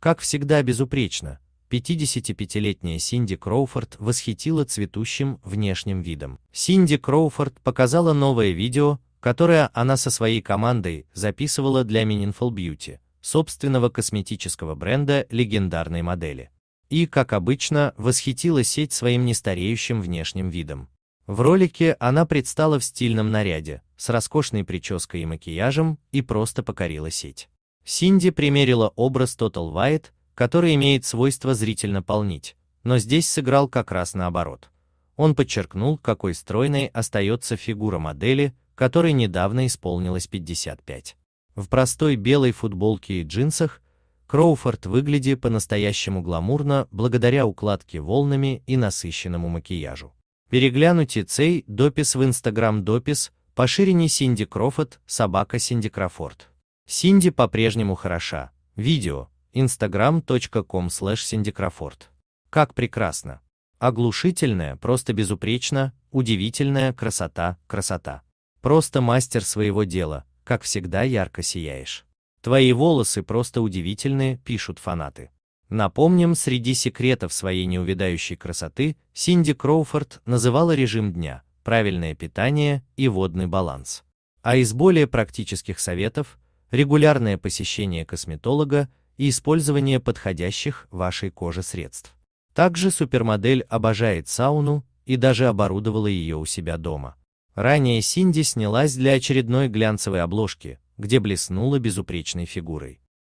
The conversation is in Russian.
Как всегда безупречно, 55-летняя Синди Кроуфорд восхитила цветущим внешним видом. Синди Кроуфорд показала новое видео, которое она со своей командой записывала для Meaningful Beauty, собственного косметического бренда легендарной модели. И, как обычно, восхитила сеть своим нестареющим внешним видом. В ролике она предстала в стильном наряде, с роскошной прической и макияжем, и просто покорила сеть. Синди примерила образ Total White, который имеет свойство зрительно полнить, но здесь сыграл как раз наоборот. Он подчеркнул, какой стройной остается фигура модели, которой недавно исполнилось 55. В простой белой футболке и джинсах Кроуфорд выглядит по-настоящему гламурно благодаря укладке волнами и насыщенному макияжу. Переглянути цей допис в Инстаграм допис по ширине Синди Крофорд, собака Синди Крофорд. Синди по-прежнему хороша. Видео. instagram.com синдикрофорд. Как прекрасно. Оглушительная, просто безупречно, удивительная красота, красота. Просто мастер своего дела, как всегда ярко сияешь. Твои волосы просто удивительные, пишут фанаты. Напомним, среди секретов своей неувядающей красоты Синди Кроуфорд называла режим дня, правильное питание и водный баланс. А из более практических советов – регулярное посещение косметолога и использование подходящих вашей коже средств. Также супермодель обожает сауну и даже оборудовала ее у себя дома. Ранее Синди снялась для очередной глянцевой обложки, где блеснула безупречной фигурой.